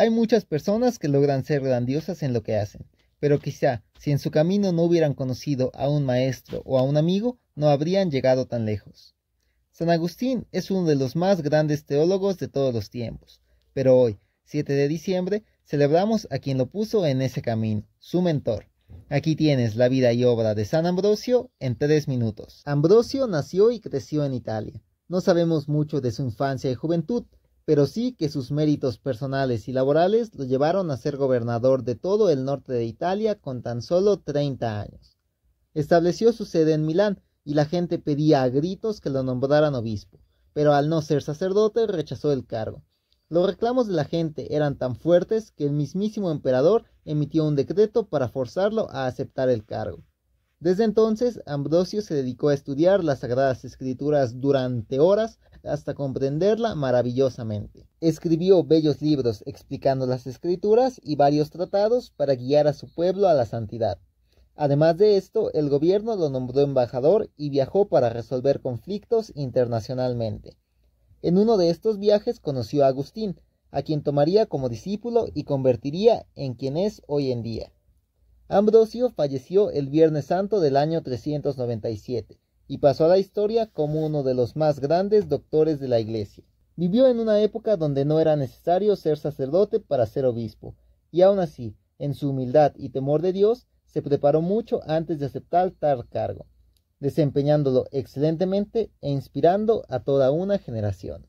Hay muchas personas que logran ser grandiosas en lo que hacen, pero quizá si en su camino no hubieran conocido a un maestro o a un amigo, no habrían llegado tan lejos. San Agustín es uno de los más grandes teólogos de todos los tiempos, pero hoy, 7 de diciembre, celebramos a quien lo puso en ese camino, su mentor. Aquí tienes la vida y obra de San Ambrosio en tres minutos. Ambrosio nació y creció en Italia. No sabemos mucho de su infancia y juventud, pero sí que sus méritos personales y laborales lo llevaron a ser gobernador de todo el norte de Italia con tan solo treinta años. Estableció su sede en Milán y la gente pedía a gritos que lo nombraran obispo, pero al no ser sacerdote rechazó el cargo. Los reclamos de la gente eran tan fuertes que el mismísimo emperador emitió un decreto para forzarlo a aceptar el cargo. Desde entonces, Ambrosio se dedicó a estudiar las Sagradas Escrituras durante horas hasta comprenderla maravillosamente. Escribió bellos libros explicando las Escrituras y varios tratados para guiar a su pueblo a la santidad. Además de esto, el gobierno lo nombró embajador y viajó para resolver conflictos internacionalmente. En uno de estos viajes conoció a Agustín, a quien tomaría como discípulo y convertiría en quien es hoy en día. Ambrosio falleció el Viernes Santo del año 397 y pasó a la historia como uno de los más grandes doctores de la Iglesia. Vivió en una época donde no era necesario ser sacerdote para ser obispo, y aun así, en su humildad y temor de Dios, se preparó mucho antes de aceptar tal cargo, desempeñándolo excelentemente e inspirando a toda una generación.